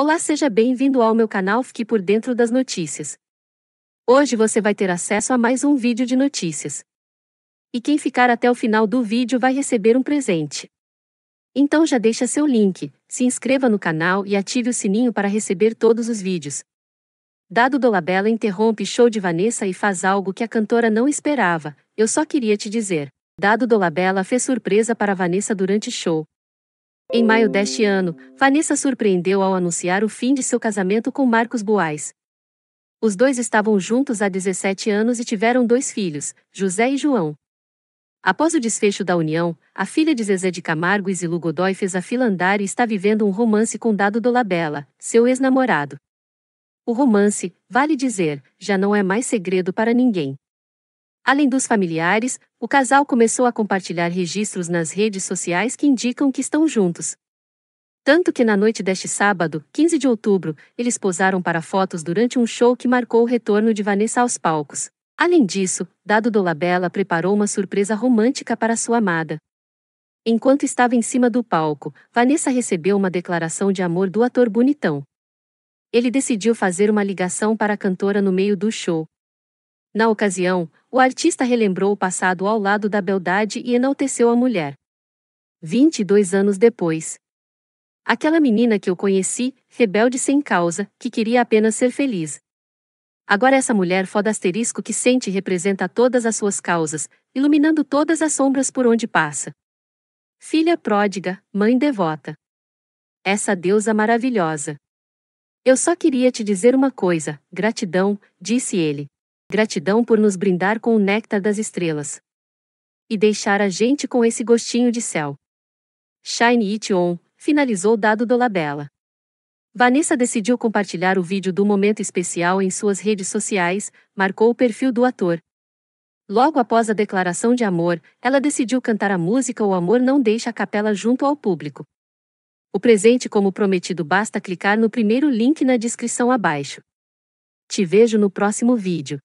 Olá, seja bem-vindo ao meu canal Fique por Dentro das Notícias. Hoje você vai ter acesso a mais um vídeo de notícias. E quem ficar até o final do vídeo vai receber um presente. Então já deixa seu link, se inscreva no canal e ative o sininho para receber todos os vídeos. Dado Dolabella interrompe show de Vanessa e faz algo que a cantora não esperava, eu só queria te dizer. Dado Dolabella fez surpresa para Vanessa durante show, em maio deste ano, Vanessa surpreendeu ao anunciar o fim de seu casamento com Marcos Boas. Os dois estavam juntos há 17 anos e tiveram dois filhos, José e João. Após o desfecho da união, a filha de Zezé de Camargo e Zilu Godoy fez a fila andar e está vivendo um romance com Dado Dolabella, seu ex-namorado. O romance, vale dizer, já não é mais segredo para ninguém. Além dos familiares, o casal começou a compartilhar registros nas redes sociais que indicam que estão juntos. Tanto que na noite deste sábado, 15 de outubro, eles posaram para fotos durante um show que marcou o retorno de Vanessa aos palcos. Além disso, Dado Dolabella preparou uma surpresa romântica para sua amada. Enquanto estava em cima do palco, Vanessa recebeu uma declaração de amor do ator bonitão. Ele decidiu fazer uma ligação para a cantora no meio do show, na ocasião, o artista relembrou o passado ao lado da beldade e enalteceu a mulher. 22 anos depois. Aquela menina que eu conheci, rebelde sem causa, que queria apenas ser feliz. Agora essa mulher foda asterisco que sente e representa todas as suas causas, iluminando todas as sombras por onde passa. Filha pródiga, mãe devota. Essa deusa maravilhosa. Eu só queria te dizer uma coisa, gratidão, disse ele. Gratidão por nos brindar com o néctar das estrelas. E deixar a gente com esse gostinho de céu. Shine It On, finalizou Dado Dolabella. Vanessa decidiu compartilhar o vídeo do momento especial em suas redes sociais, marcou o perfil do ator. Logo após a declaração de amor, ela decidiu cantar a música O Amor Não Deixa a Capela junto ao público. O presente como prometido basta clicar no primeiro link na descrição abaixo. Te vejo no próximo vídeo.